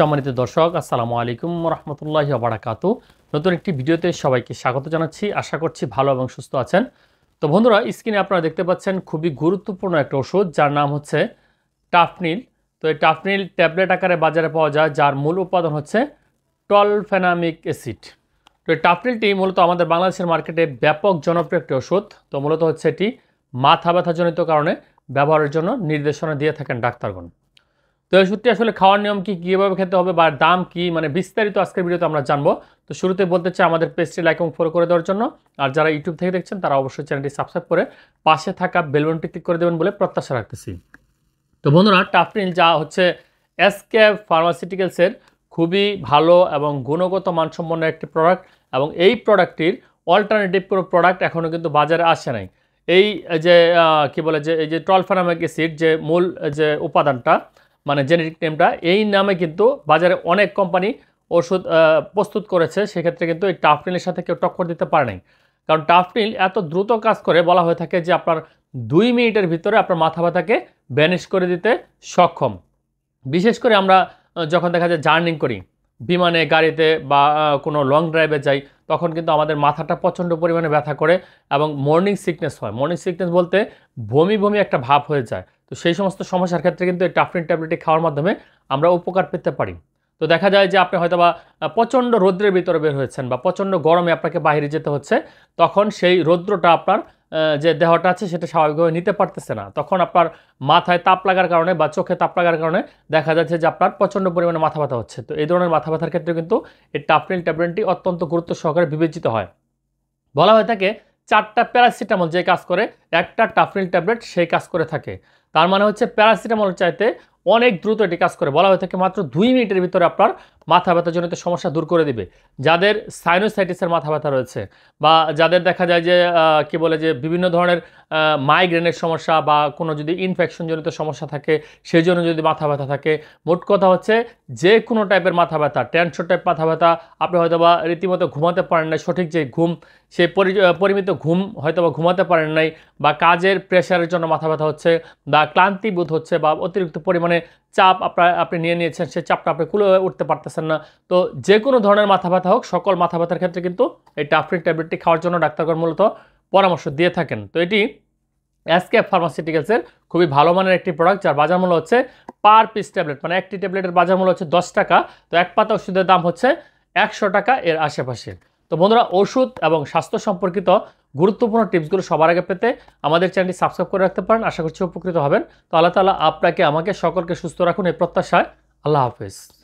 সম্মানিত দর্শক আসসালামু আলাইকুম রহমতুল্লাহ বারাকাতু নতুন একটি ভিডিওতে সবাইকে স্বাগত জানাচ্ছি আশা করছি ভালো এবং সুস্থ আছেন তো বন্ধুরা স্ক্রিনে আপনারা দেখতে পাচ্ছেন খুবই গুরুত্বপূর্ণ একটা ওষুধ যার নাম হচ্ছে টাফনিল তো এই টাফনিল ট্যাবলেট আকারে বাজারে পাওয়া যায় যার মূল উৎপাদন হচ্ছে টলফেনামিক অ্যাসিড তো এই টাফনিলটি মূলত আমাদের বাংলাদেশের মার্কেটে ব্যাপক জনপ্রিয় একটি ওষুধ তো মূলত হচ্ছে এটি মাথা ব্যথাজনিত কারণে ব্যবহারের জন্য নির্দেশনা দিয়ে থাকেন ডাক্তারগণ তো এই ওষুধটি আসলে খাওয়ার নিয়ম কী কীভাবে খেতে হবে বা দাম কি মানে বিস্তারিত আজকের ভিডিওতে আমরা জানবো তো শুরুতে বলতে চাই আমাদের পেজটি লাইক এবং ফলো করে দেওয়ার জন্য আর যারা ইউটিউব থেকে দেখছেন তারা অবশ্যই চ্যানেলটি সাবস্ক্রাইব করে পাশে থাকা বেলবনটি ক্লিক করে দেবেন বলে প্রত্যাশা রাখতেছি তো বন্ধুরা টাফরিল যা হচ্ছে এসকে ফার্মাসিউটিক্যালসের খুবই ভালো এবং গুণগত মানসম্পন্ন একটি প্রোডাক্ট এবং এই প্রোডাক্টটির অল্টারনেটিভ কোনো প্রোডাক্ট এখনও কিন্তু বাজারে আসে নাই এই যে কি বলে যে এই যে টলফেনামিক অ্যাসিড যে মূল যে উপাদানটা মানে জেনেটিক নেমটা এই নামে কিন্তু বাজারে অনেক কোম্পানি ওষুধ প্রস্তুত করেছে সেক্ষেত্রে কিন্তু এই টাফটিলের সাথে কেউ টক্কর দিতে পারে নাই কারণ টাফটিল এত দ্রুত কাজ করে বলা হয়ে থাকে যে আপনার দুই মিনিটের ভিতরে আপনার মাথা ব্যথাকে ব্যানেজ করে দিতে সক্ষম বিশেষ করে আমরা যখন দেখা যায় জার্নিং করি বিমানে গাড়িতে বা কোনো লং ড্রাইভে যাই তখন কিন্তু আমাদের মাথাটা প্রচণ্ড পরিমাণে ব্যথা করে এবং মর্নিং সিকনেস হয় মর্নিং সিকনেস বলতে বমি বমি একটা ভাব হয়ে যায় তো সেই সমস্ত সমস্যার ক্ষেত্রে কিন্তু এই টাফরিন ট্যাবলেটটি খাওয়ার মাধ্যমে আমরা উপকার পেতে পারি তো দেখা যায় যে আপনি হয়তো বা প্রচণ্ড রৌদ্রের ভিতরে বের হয়েছেন বা প্রচণ্ড গরমে আপনাকে বাইরে যেতে হচ্ছে তখন সেই রৌদ্রটা আপনার যে দেহটা আছে সেটা স্বাভাবিকভাবে নিতে পারতেছে না তখন আপনার মাথায় তাপ লাগার কারণে বা চোখে তাপ লাগার কারণে দেখা যাচ্ছে যে আপনার প্রচণ্ড পরিমাণে মাথা ব্যথা হচ্ছে তো এই ধরনের মাথা ব্যথার ক্ষেত্রে কিন্তু এই টাফরিন ট্যাবলেটটি অত্যন্ত গুরুত্ব সহকারে বিবেচিত হয় বলা হয়ে থাকে চারটা প্যারাসিটামল যে কাজ করে একটা টাফরিল ট্যাবলেট সেই কাজ করে থাকে তার মানে হচ্ছে প্যারাসিটামল চাইতে অনেক দ্রুত এটি কাজ করে বলা হয়ে থাকে মাত্র দুই মিনিটের ভিতরে আপনার মাথা ব্যথা জনিত সমস্যা দূর করে দিবে যাদের সাইনোসাইটিসের মাথা ব্যথা রয়েছে বা যাদের দেখা যায় যে কি বলে যে বিভিন্ন ধরনের মাইগ্রেনের সমস্যা বা কোনো যদি ইনফেকশনজনিত সমস্যা থাকে সেই জন্য যদি মাথা ব্যথা থাকে মোট কথা হচ্ছে যে কোনো টাইপের মাথা ব্যথা টেনশন টাইপ মাথা ব্যথা আপনি হয়তো বা রীতিমতো ঘুমাতে পারেন না সঠিক যে ঘুম সেই পরিমিত ঘুম হয়তো বা ঘুমাতে পারেন নাই বা কাজের প্রেশারের জন্য মাথা ব্যথা হচ্ছে বা ক্লান্তি বোধ হচ্ছে বা অতিরিক্ত পরিমাণে চাপ আপনার আপনি নিয়ে নিয়েছেন সেই চাপটা আপনি কুলে উঠতে পারতেছেন না তো যে কোনো ধরনের মাথা ব্যথা হোক সকল মাথা ব্যথার ক্ষেত্রে কিন্তু এই টাফরিন ট্যাবলেটটি খাওয়ার জন্য ডাক্তারগণ মূলত পরামর্শ দিয়ে থাকেন তো এটি অ্যাসক্যাপ ফার্মাসিউটিক্যালসের খুবই ভালো মানের একটি প্রোডাক্ট যার বাজার মূল্য হচ্ছে পার পিস ট্যাবলেট মানে একটি ট্যাবলেটের বাজার মূল্য হচ্ছে দশ টাকা তো এক পাতা ওষুধের দাম হচ্ছে একশো টাকা এর আশেপাশে তো বন্ধুরা ওষুধ এবং স্বাস্থ্য সম্পর্কিত গুরুত্বপূর্ণ টিপসগুলো সবার আগে পেতে আমাদের চ্যানেলটি সাবস্ক্রাইব করে রাখতে পারেন আশা করছি উপকৃত হবেন তো আল্লাহ তালা আপনাকে আমাকে সকলকে সুস্থ রাখুন এই প্রত্যাশায় আল্লাহ হাফেজ